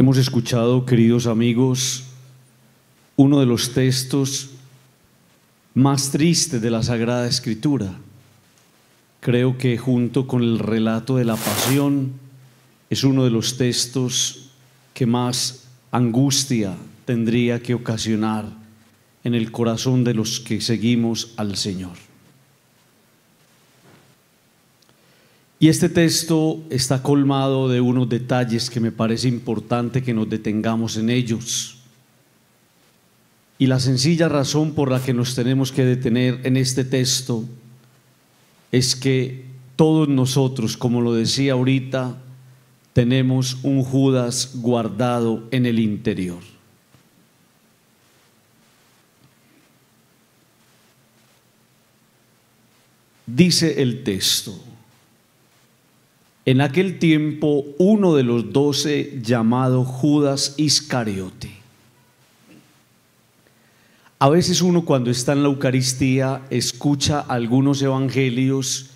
Hemos escuchado, queridos amigos, uno de los textos más tristes de la Sagrada Escritura. Creo que junto con el relato de la pasión es uno de los textos que más angustia tendría que ocasionar en el corazón de los que seguimos al Señor. Y este texto está colmado de unos detalles que me parece importante que nos detengamos en ellos. Y la sencilla razón por la que nos tenemos que detener en este texto es que todos nosotros, como lo decía ahorita, tenemos un Judas guardado en el interior. Dice el texto, en aquel tiempo uno de los doce llamado Judas Iscariote. A veces uno cuando está en la Eucaristía escucha algunos evangelios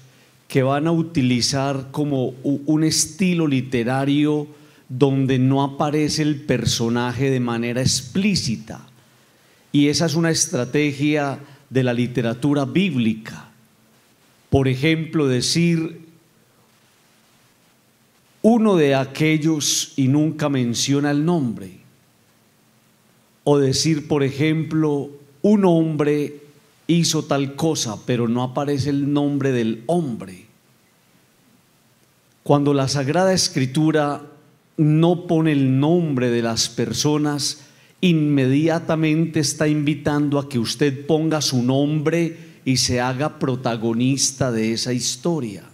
que van a utilizar como un estilo literario donde no aparece el personaje de manera explícita. Y esa es una estrategia de la literatura bíblica. Por ejemplo, decir uno de aquellos y nunca menciona el nombre. O decir, por ejemplo, un hombre hizo tal cosa, pero no aparece el nombre del hombre. Cuando la Sagrada Escritura no pone el nombre de las personas, inmediatamente está invitando a que usted ponga su nombre y se haga protagonista de esa historia.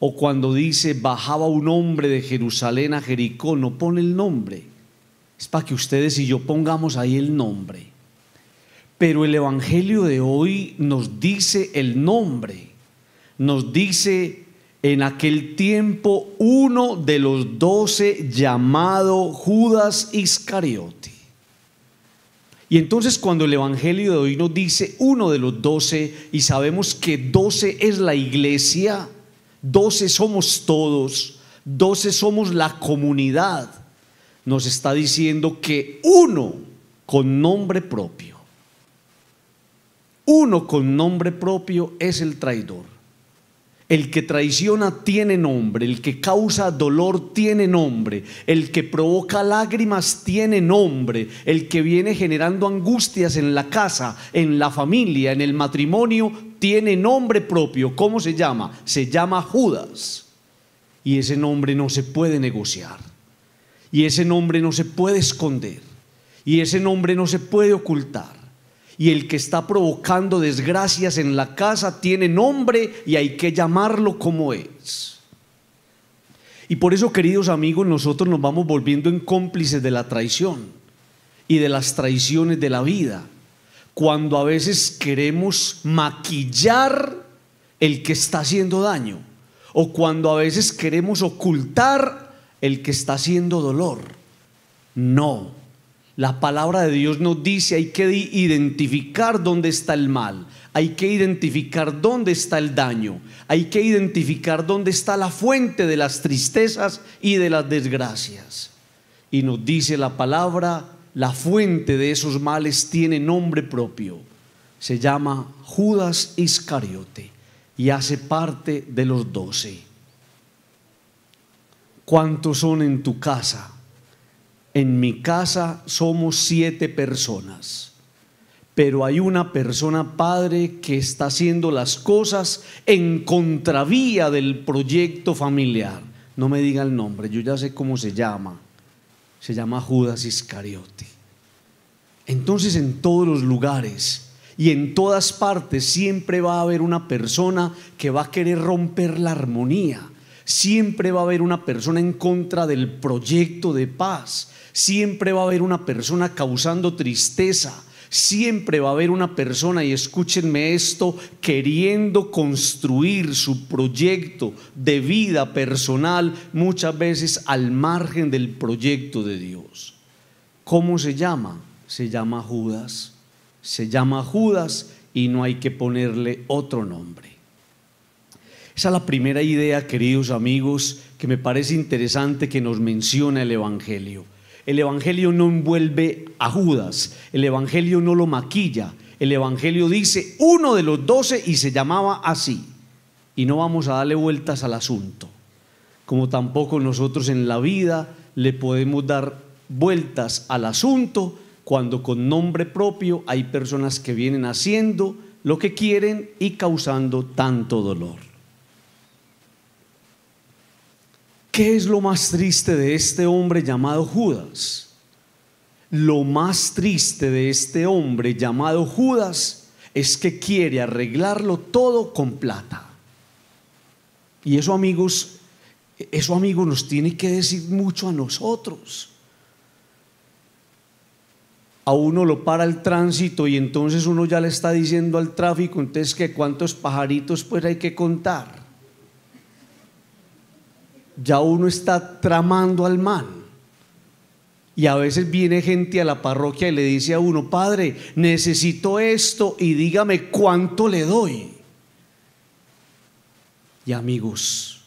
O cuando dice, bajaba un hombre de Jerusalén a Jericó, no pone el nombre. Es para que ustedes y yo pongamos ahí el nombre. Pero el Evangelio de hoy nos dice el nombre. Nos dice, en aquel tiempo, uno de los doce llamado Judas Iscariote. Y entonces cuando el Evangelio de hoy nos dice uno de los doce y sabemos que doce es la iglesia, doce somos todos, doce somos la comunidad, nos está diciendo que uno con nombre propio, uno con nombre propio es el traidor. El que traiciona tiene nombre, el que causa dolor tiene nombre, el que provoca lágrimas tiene nombre, el que viene generando angustias en la casa, en la familia, en el matrimonio, tiene nombre propio. ¿Cómo se llama? Se llama Judas. Y ese nombre no se puede negociar. Y ese nombre no se puede esconder. Y ese nombre no se puede ocultar y el que está provocando desgracias en la casa tiene nombre y hay que llamarlo como es. Y por eso, queridos amigos, nosotros nos vamos volviendo en cómplices de la traición y de las traiciones de la vida, cuando a veces queremos maquillar el que está haciendo daño o cuando a veces queremos ocultar el que está haciendo dolor. No, la palabra de Dios nos dice hay que identificar dónde está el mal, hay que identificar dónde está el daño, hay que identificar dónde está la fuente de las tristezas y de las desgracias. Y nos dice la palabra, la fuente de esos males tiene nombre propio. Se llama Judas Iscariote y hace parte de los doce. ¿Cuántos son en tu casa? En mi casa somos siete personas, pero hay una persona padre que está haciendo las cosas en contravía del proyecto familiar. No me diga el nombre, yo ya sé cómo se llama. Se llama Judas Iscariote. Entonces en todos los lugares y en todas partes siempre va a haber una persona que va a querer romper la armonía. Siempre va a haber una persona en contra del proyecto de paz. Siempre va a haber una persona causando tristeza. Siempre va a haber una persona, y escúchenme esto, queriendo construir su proyecto de vida personal muchas veces al margen del proyecto de Dios. ¿Cómo se llama? Se llama Judas. Se llama Judas y no hay que ponerle otro nombre. Esa es la primera idea, queridos amigos, que me parece interesante que nos menciona el Evangelio el Evangelio no envuelve a Judas, el Evangelio no lo maquilla, el Evangelio dice uno de los doce y se llamaba así. Y no vamos a darle vueltas al asunto, como tampoco nosotros en la vida le podemos dar vueltas al asunto cuando con nombre propio hay personas que vienen haciendo lo que quieren y causando tanto dolor. ¿Qué es lo más triste de este hombre llamado Judas? Lo más triste de este hombre llamado Judas es que quiere arreglarlo todo con plata. Y eso amigos, eso amigos nos tiene que decir mucho a nosotros. A uno lo para el tránsito y entonces uno ya le está diciendo al tráfico, entonces que cuántos pajaritos pues hay que contar ya uno está tramando al mal. Y a veces viene gente a la parroquia y le dice a uno, padre, necesito esto y dígame cuánto le doy. Y amigos,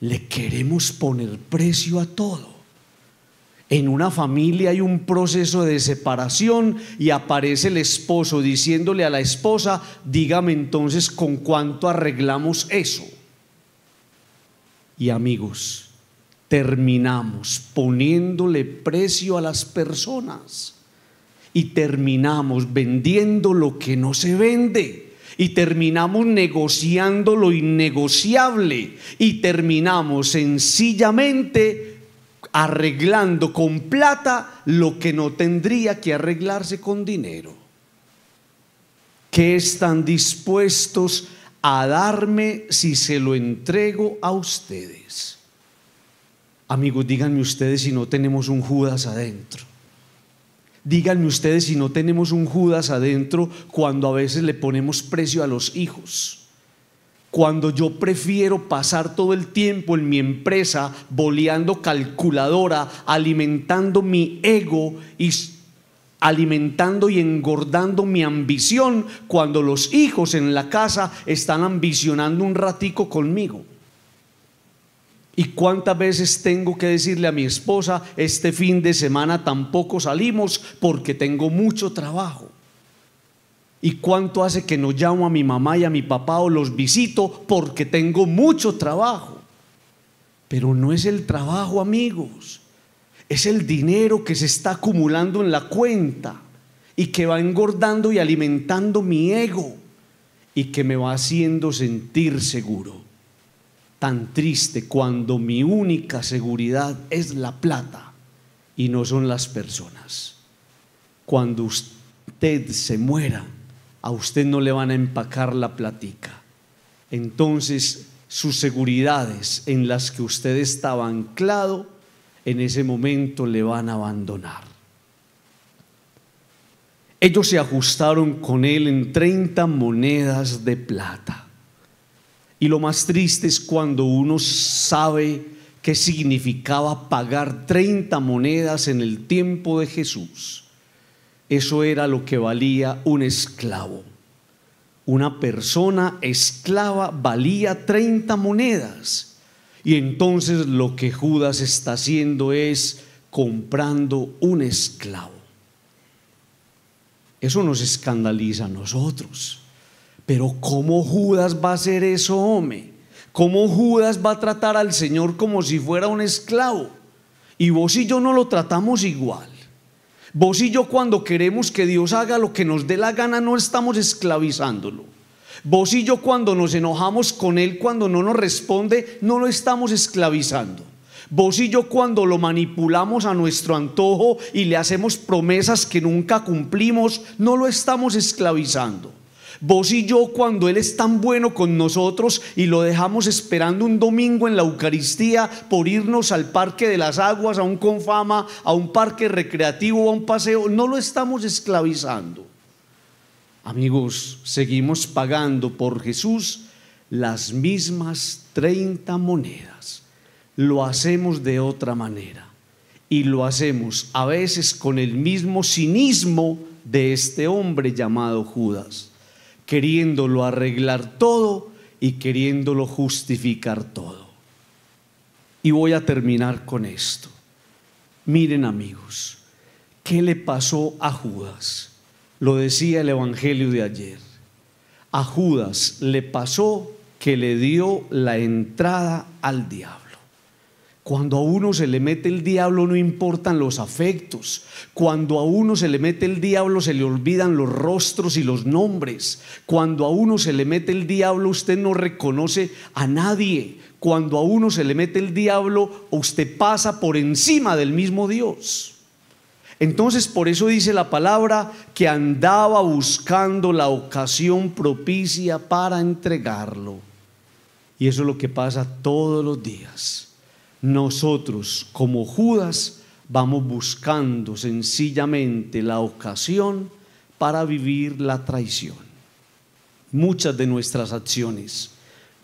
le queremos poner precio a todo. En una familia hay un proceso de separación y aparece el esposo diciéndole a la esposa, dígame entonces con cuánto arreglamos eso y amigos, terminamos poniéndole precio a las personas y terminamos vendiendo lo que no se vende y terminamos negociando lo innegociable y terminamos sencillamente arreglando con plata lo que no tendría que arreglarse con dinero. ¿Qué están dispuestos a darme si se lo entrego a ustedes. Amigos, díganme ustedes si no tenemos un Judas adentro. Díganme ustedes si no tenemos un Judas adentro cuando a veces le ponemos precio a los hijos. Cuando yo prefiero pasar todo el tiempo en mi empresa boleando calculadora, alimentando mi ego y alimentando y engordando mi ambición cuando los hijos en la casa están ambicionando un ratico conmigo. ¿Y cuántas veces tengo que decirle a mi esposa, este fin de semana tampoco salimos porque tengo mucho trabajo? ¿Y cuánto hace que no llamo a mi mamá y a mi papá o los visito porque tengo mucho trabajo? Pero no es el trabajo, amigos es el dinero que se está acumulando en la cuenta y que va engordando y alimentando mi ego y que me va haciendo sentir seguro. Tan triste cuando mi única seguridad es la plata y no son las personas. Cuando usted se muera, a usted no le van a empacar la platica. Entonces, sus seguridades en las que usted estaba anclado en ese momento le van a abandonar. Ellos se ajustaron con él en 30 monedas de plata. Y lo más triste es cuando uno sabe qué significaba pagar 30 monedas en el tiempo de Jesús. Eso era lo que valía un esclavo. Una persona esclava valía 30 monedas. Y entonces lo que Judas está haciendo es comprando un esclavo. Eso nos escandaliza a nosotros. Pero ¿cómo Judas va a hacer eso, hombre? ¿Cómo Judas va a tratar al Señor como si fuera un esclavo? Y vos y yo no lo tratamos igual. Vos y yo cuando queremos que Dios haga lo que nos dé la gana no estamos esclavizándolo. Vos y yo cuando nos enojamos con Él, cuando no nos responde, no lo estamos esclavizando. Vos y yo cuando lo manipulamos a nuestro antojo y le hacemos promesas que nunca cumplimos, no lo estamos esclavizando. Vos y yo cuando Él es tan bueno con nosotros y lo dejamos esperando un domingo en la Eucaristía por irnos al Parque de las Aguas, a un confama, a un parque recreativo, a un paseo, no lo estamos esclavizando. Amigos, seguimos pagando por Jesús las mismas 30 monedas. Lo hacemos de otra manera. Y lo hacemos a veces con el mismo cinismo de este hombre llamado Judas, queriéndolo arreglar todo y queriéndolo justificar todo. Y voy a terminar con esto. Miren amigos, ¿qué le pasó a Judas? Lo decía el Evangelio de ayer. A Judas le pasó que le dio la entrada al diablo. Cuando a uno se le mete el diablo no importan los afectos. Cuando a uno se le mete el diablo se le olvidan los rostros y los nombres. Cuando a uno se le mete el diablo usted no reconoce a nadie. Cuando a uno se le mete el diablo usted pasa por encima del mismo Dios. Entonces por eso dice la palabra que andaba buscando la ocasión propicia para entregarlo. Y eso es lo que pasa todos los días. Nosotros como Judas vamos buscando sencillamente la ocasión para vivir la traición. Muchas de nuestras acciones,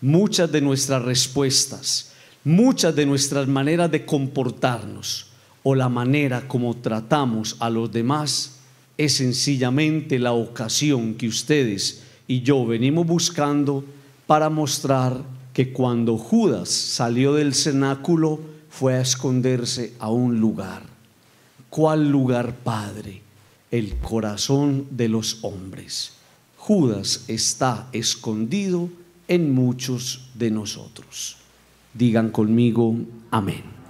muchas de nuestras respuestas, muchas de nuestras maneras de comportarnos o la manera como tratamos a los demás es sencillamente la ocasión que ustedes y yo venimos buscando para mostrar que cuando Judas salió del cenáculo fue a esconderse a un lugar. ¿Cuál lugar, Padre? El corazón de los hombres. Judas está escondido en muchos de nosotros. Digan conmigo, amén.